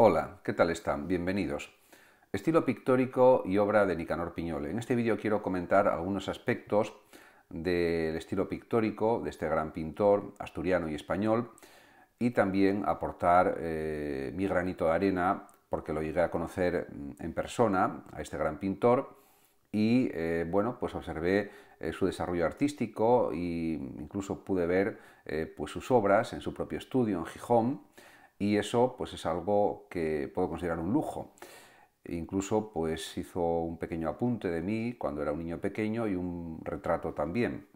Hola, ¿qué tal están? Bienvenidos. Estilo pictórico y obra de Nicanor Piñole. En este vídeo quiero comentar algunos aspectos del estilo pictórico de este gran pintor asturiano y español y también aportar eh, mi granito de arena porque lo llegué a conocer mm, en persona a este gran pintor y eh, bueno pues observé eh, su desarrollo artístico e incluso pude ver pues sus obras en su propio estudio en Gijón y eso pues es algo que puedo considerar un lujo. Incluso pues hizo un pequeño apunte de mí cuando era un niño pequeño y un retrato también.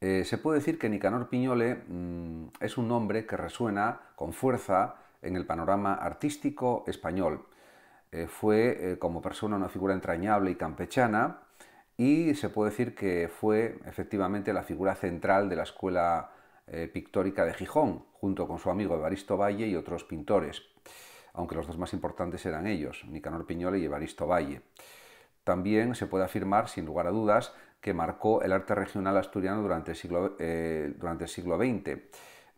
Eh, se puede decir que Nicanor Piñole mm, es un nombre que resuena con fuerza en el panorama artístico español. Eh, fue eh, como persona una figura entrañable y campechana y se puede decir que fue efectivamente la figura central de la escuela eh, pictórica de Gijón, junto con su amigo Evaristo Valle y otros pintores, aunque los dos más importantes eran ellos, Nicanor Piñole y Evaristo Valle. También se puede afirmar, sin lugar a dudas, que marcó el arte regional asturiano durante el siglo, eh, durante el siglo XX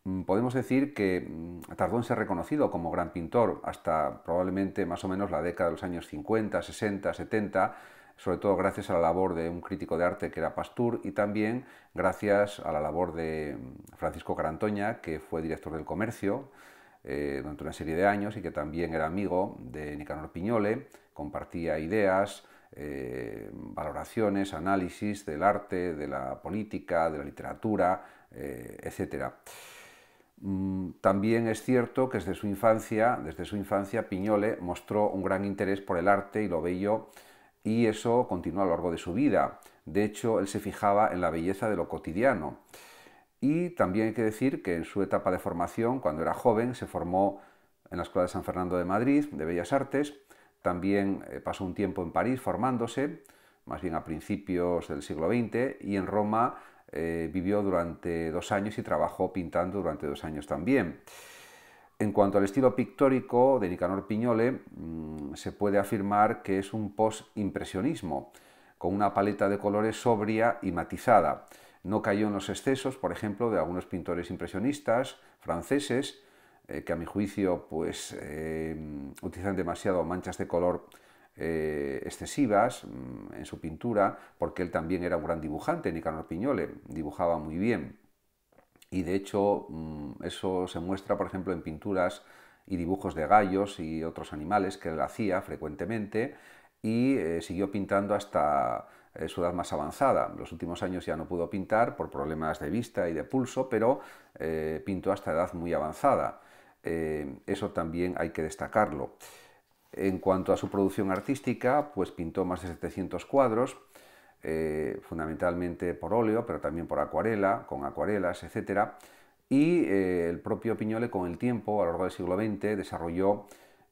mm, podemos decir que mm, tardó en ser reconocido como gran pintor hasta probablemente más o menos la década de los años 50, 60, 70, sobre todo gracias a la labor de un crítico de arte que era Pastur y también gracias a la labor de mm, Francisco Carantoña, que fue director del comercio eh, durante una serie de años y que también era amigo de Nicanor Piñole, compartía ideas, eh, valoraciones, análisis del arte, de la política, de la literatura, eh, etcétera etc. Mm, también es cierto que desde su, infancia, desde su infancia Piñole mostró un gran interés por el arte y lo bello y eso continuó a lo largo de su vida. De hecho, él se fijaba en la belleza de lo cotidiano. Y también hay que decir que en su etapa de formación, cuando era joven, se formó en la Escuela de San Fernando de Madrid de Bellas Artes, también eh, pasó un tiempo en París formándose, más bien a principios del siglo XX, y en Roma eh, vivió durante dos años y trabajó pintando durante dos años también. En cuanto al estilo pictórico de Nicanor Piñole, mm, se puede afirmar que es un post-impresionismo, con una paleta de colores sobria y matizada. No cayó en los excesos, por ejemplo, de algunos pintores impresionistas franceses, eh, que a mi juicio pues, eh, utilizan demasiado manchas de color eh, excesivas mm, en su pintura, porque él también era un gran dibujante, Nicanor Piñole, dibujaba muy bien y de hecho mm, eso se muestra, por ejemplo, en pinturas y dibujos de gallos y otros animales que él hacía frecuentemente y eh, siguió pintando hasta eh, su edad más avanzada. En los últimos años ya no pudo pintar por problemas de vista y de pulso, pero eh, pintó hasta edad muy avanzada. eso también hay que destacarlo. En cuanto a su producción artística, pues pintó más de 700 cuadros, eh, fundamentalmente por óleo, pero también por acuarela, con acuarelas, etc. Y eh, el propio Piñole con el tiempo, a lo largo del siglo XX, desarrolló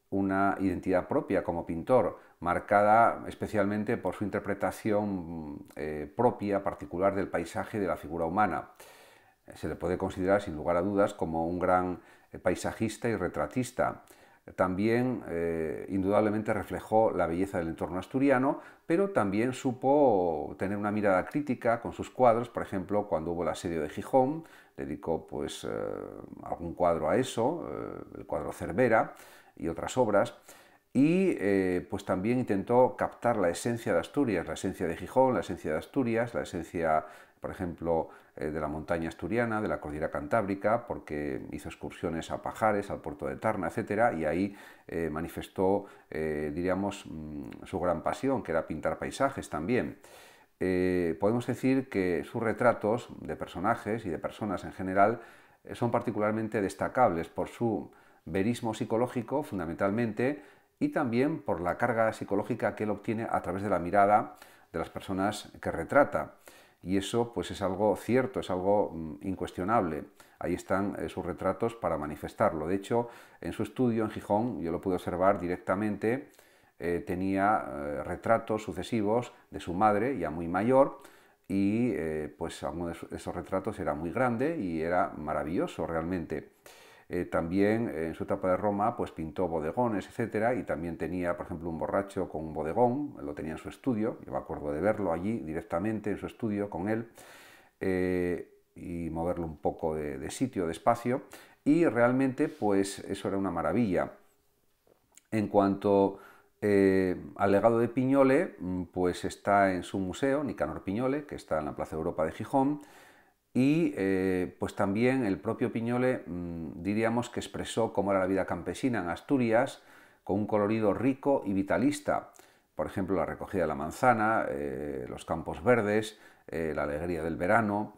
una identidad propia como pintor, marcada especialmente por su interpretación eh, propia, particular del paisaje y de la figura humana. Se le puede considerar, sin lugar a dudas, como un gran paisajista y retratista también eh, indudablemente reflejó la belleza del entorno asturiano, pero también supo tener una mirada crítica con sus cuadros, por ejemplo, cuando hubo el asedio de Gijón, dedicó pues eh, algún cuadro a eso, eh, el cuadro Cervera y otras obras y eh, pues también intentó captar la esencia de Asturias, la esencia de Gijón, la esencia de Asturias, la esencia, por ejemplo, eh, de la montaña asturiana, de la cordillera cantábrica, porque hizo excursiones a Pajares, al puerto de Tarna, etcétera, y ahí eh, manifestó, diríamos, mm, su gran pasión, que era pintar paisajes también. podemos decir que sus retratos de personajes y de personas en general son particularmente destacables por su verismo psicológico, fundamentalmente, y también por la carga psicológica que él obtiene a través de la mirada de las personas que retrata. Y eso pues es algo cierto, es algo mm, incuestionable. Ahí están eh, sus retratos para manifestarlo. De hecho, en su estudio en Gijón, yo lo pude observar directamente, eh, tenía eh, retratos sucesivos de su madre, ya muy mayor, y pues alguno de esos retratos era muy grande y era maravilloso realmente. Eh, también eh, en su etapa de Roma pues pintó bodegones, etcétera, y también tenía, por ejemplo, un borracho con un bodegón, lo tenía en su estudio, yo me acuerdo de verlo allí directamente en su estudio con él eh, y moverlo un poco de, sitio, de espacio, y realmente pues eso era una maravilla. En cuanto al legado de Piñole, mm, pues está en su museo, Nicanor Piñole, que está en la Plaza Europa de Gijón, y eh, pues también el propio Piñole mm, diríamos que expresó cómo era la vida campesina en Asturias, con un colorido rico y vitalista. Por ejemplo, la recogida de la manzana, eh, los campos verdes, eh, la alegría del verano.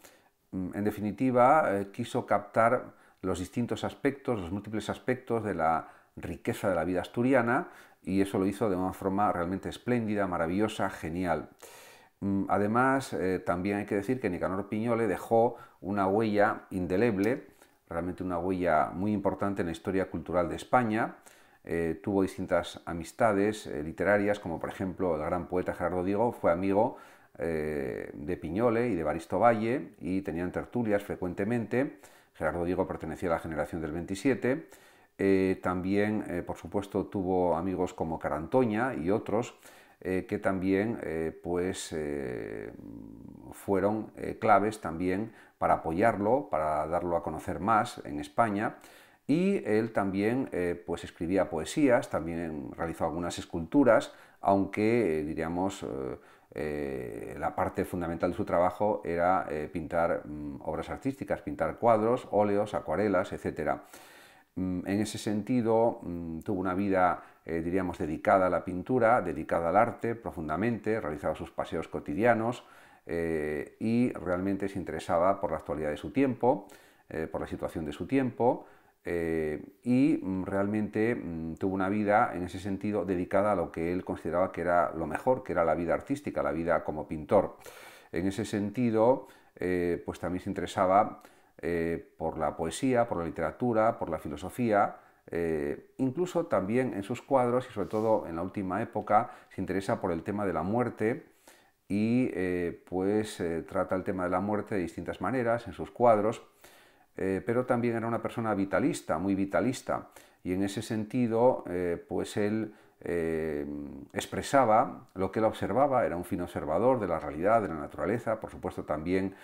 Mm, en definitiva, quiso captar los distintos aspectos, los múltiples aspectos de la riqueza de la vida asturiana y eso lo hizo de una forma realmente espléndida, maravillosa, genial. Mm, además, eh, también hay que decir que Nicanor Piñole dejó una huella indeleble, realmente una huella muy importante en la historia cultural de España. Eh, tuvo distintas amistades eh, literarias, como por ejemplo el gran poeta Gerardo Diego fue amigo de Piñole y de Baristo Valle y tenían tertulias frecuentemente. Gerardo Diego pertenecía a la generación del 27. también, por supuesto, tuvo amigos como Carantoña y otros. Eh, que también eh, pues, eh, fueron claves también para apoyarlo, para darlo a conocer más en España. Y él también pues, escribía poesías, también realizó algunas esculturas, aunque diríamos la parte fundamental de su trabajo era pintar mm, obras artísticas, pintar cuadros, óleos, acuarelas, etc. Mm, en ese sentido, mm, tuvo una vida eh, diríamos, dedicada a la pintura, dedicada al arte profundamente, realizaba sus paseos cotidianos eh, y realmente se interesaba por la actualidad de su tiempo, eh, por la situación de su tiempo y mm, realmente mm, tuvo una vida en ese sentido dedicada a lo que él consideraba que era lo mejor, que era la vida artística, la vida como pintor. En ese sentido, pues también se interesaba por la poesía, por la literatura, por la filosofía, eh, incluso también en sus cuadros, y sobre todo en la última época, se interesa por el tema de la muerte y eh, pues eh, trata el tema de la muerte de distintas maneras en sus cuadros, pero también era una persona vitalista, muy vitalista, y en ese sentido pues él expresaba lo que él observaba, era un fin observador de la realidad, de la naturaleza, por supuesto también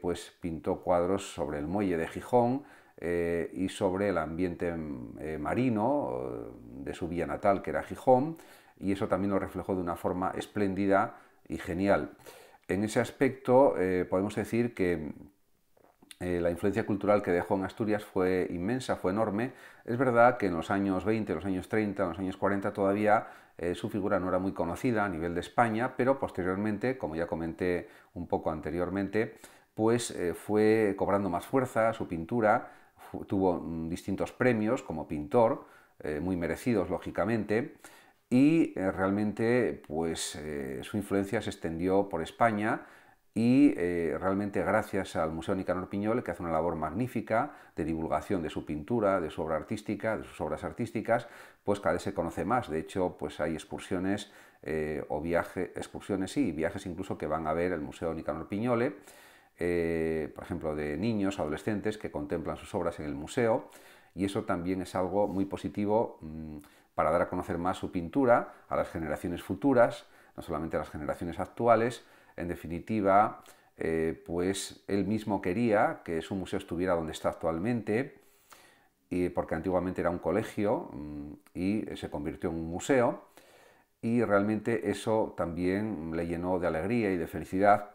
pues pintó cuadros sobre el muelle de Gijón, eh, y sobre el ambiente eh, marino de su vía natal, que era Gijón, y eso también lo reflejó de una forma espléndida y genial. En ese aspecto eh, podemos decir que la influencia cultural que dejó en Asturias fue inmensa, fue enorme. Es verdad que en los años 20, los años 30, los años 40 todavía su figura no era muy conocida a nivel de España, pero posteriormente, como ya comenté un poco anteriormente, pues fue cobrando más fuerza su pintura tuvo mm, distintos premios como pintor, eh, muy merecidos lógicamente, y eh, realmente pues, eh, su influencia se extendió por España y realmente gracias al Museo Nicanor Piñole, que hace una labor magnífica de divulgación de su pintura, de su obra artística, de sus obras artísticas, pues cada vez se conoce más. De hecho, pues hay excursiones o viajes, excursiones sí, viajes incluso que van a ver el Museo Nicanor Piñole, eh, por ejemplo, de niños, adolescentes que contemplan sus obras en el museo, y eso también es algo muy positivo mm, para dar a conocer más su pintura a las generaciones futuras, no solamente a las generaciones actuales. En definitiva, eh, pues él mismo quería que su museo estuviera donde está actualmente, y porque antiguamente era un colegio mm, y se convirtió en un museo, y realmente eso también le llenó de alegría y de felicidad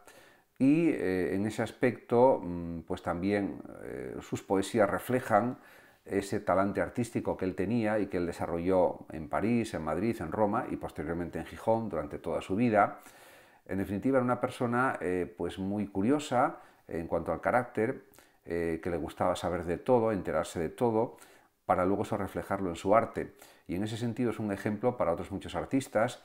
y eh, en ese aspecto mm, pues también eh, sus poesías reflejan ese talante artístico que él tenía y que él desarrolló en París, en Madrid, en Roma y posteriormente en Gijón durante toda su vida. En definitiva, era una persona eh, pues muy curiosa en cuanto al carácter, que le gustaba saber de todo, enterarse de todo, para luego eso reflejarlo en su arte. Y en ese sentido es un ejemplo para otros muchos artistas,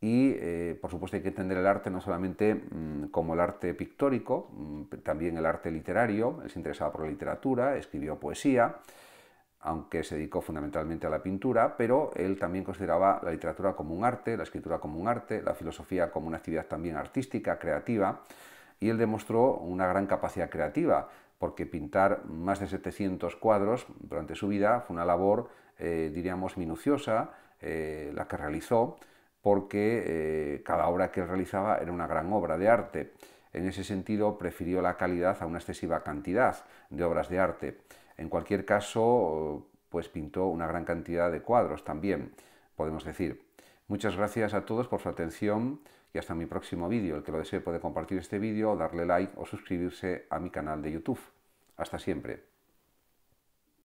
y, eh, por supuesto, hay que entender el arte no solamente mm, como el arte pictórico, mm, también el arte literario. Él se interesaba por la literatura, escribió poesía, aunque se dedicó fundamentalmente a la pintura, pero él también consideraba la literatura como un arte, la escritura como un arte, la filosofía como una actividad también artística, creativa, y él demostró una gran capacidad creativa, porque pintar más de 700 cuadros durante su vida fue una labor, eh, diríamos, minuciosa, eh, la que realizó, porque eh, cada obra que realizaba era una gran obra de arte. En ese sentido, prefirió la calidad a una excesiva cantidad de obras de arte. En cualquier caso, pues pintó una gran cantidad de cuadros también, podemos decir. Muchas gracias a todos por su atención y hasta mi próximo vídeo. El que lo desee puede compartir este vídeo, darle like o suscribirse a mi canal de YouTube. Hasta siempre.